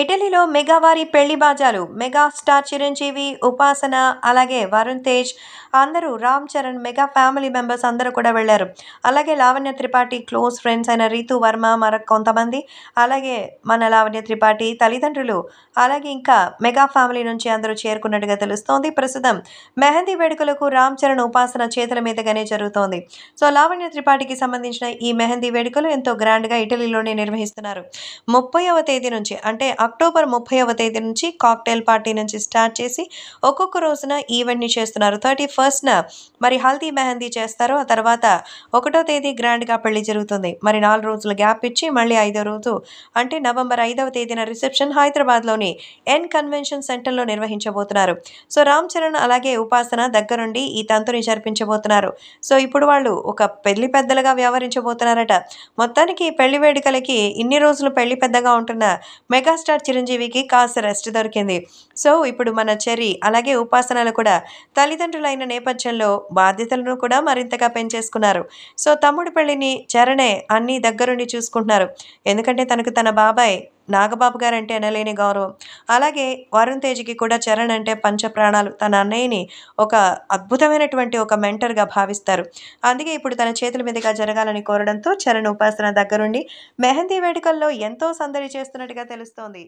ఇటలీలో మెగావారి పెళ్లి బాజాలు మెగాస్టార్ చిరంజీవి ఉపాసన అలాగే వరుణ్ తేజ్ అందరూ Ram Charan mega family members అందరూ కూడా వెళ్ళారు అలాగే లావణ్య త్రిపాఠి క్లోజ్ ఫ్రెండ్స్ అయిన రీతు వర్మ మరొక కొంతమంది అలాగే మన లావణ్య త్రిపాఠి తల్లిదండ్రులు అలాగే ఇంకా మెగా ఫ్యామిలీ నుంచి అందరూ చేరుకున్నట్టుగా తెలుస్తోంది ప్రస్తుతం మెహందీ వేడుకలకు రామ్ చరణ్ ఉపాసన చేతుల మీదుగానే జరుగుతోంది సో లావణ్య త్రిపాఠికి సంబంధించిన ఈ మెహందీ వేడుకలు ఎంతో గ్రాండ్గా ఇటలీలోనే నిర్వహిస్తున్నారు ముప్పైవ తేదీ నుంచి అంటే అక్టోబర్ ముప్పైవ తేదీ నుంచి కాక్టైల్ పార్టీ నుంచి స్టార్ట్ చేసి ఒక్కొక్క రోజున ఈవెంట్ని చేస్తున్నారు థర్టీ ఫస్ట్న మరి హల్దీ మెహందీ చేస్తారు ఆ తర్వాత ఒకటో తేదీ గ్రాండ్గా పెళ్లి జరుగుతుంది మరి నాలుగు రోజుల గ్యాప్ ఇచ్చి మళ్ళీ ఐదో రోజు అంటే నవంబర్ ఐదవ తేదీన రిసెప్షన్ హైదరాబాద్లోని ఎన్ కన్వెన్షన్ సెంటర్లో నిర్వహించబోతున్నారు సో రామ్ చరణ్ అలాగే ఉపాసన దగ్గరుండి ఈ తంతుని జరిపించబోతున్నారు సో ఇప్పుడు వాళ్ళు ఒక పెళ్లి పెద్దలుగా వ్యవహరించబోతున్నారట మొత్తానికి పెళ్లి వేడుకలకి ఇన్ని రోజులు పెళ్లి పెద్దగా ఉంటున్న మెగాస్టార్ ఆర్ చిరంజీవికి కాస్త రెస్ట్ దొరికింది సో ఇప్పుడు మన చెరి అలాగే ఉపాసనలు కూడా తల్లిదండ్రులైన నేపథ్యంలో బాధ్యతలను కూడా మరింతగా పెంచేసుకున్నారు సో తమ్ముడు పెళ్లిని చరణే అన్ని దగ్గరుండి చూసుకుంటున్నారు ఎందుకంటే తనకు తన బాబాయ్ నాగబాబు గారంటే అనలేని గౌరవం అలాగే వరుణ్ తేజ్కి కూడా చరణ్ అంటే పంచ ప్రాణాలు తన అన్నయ్యని ఒక అద్భుతమైనటువంటి ఒక మెంటర్గా భావిస్తారు అందుకే ఇప్పుడు తన చేతుల మీదుగా జరగాలని కోరడంతో చరణ్ ఉపాసన దగ్గరుండి మెహందీ వేడుకల్లో ఎంతో సందడి చేస్తున్నట్టుగా తెలుస్తోంది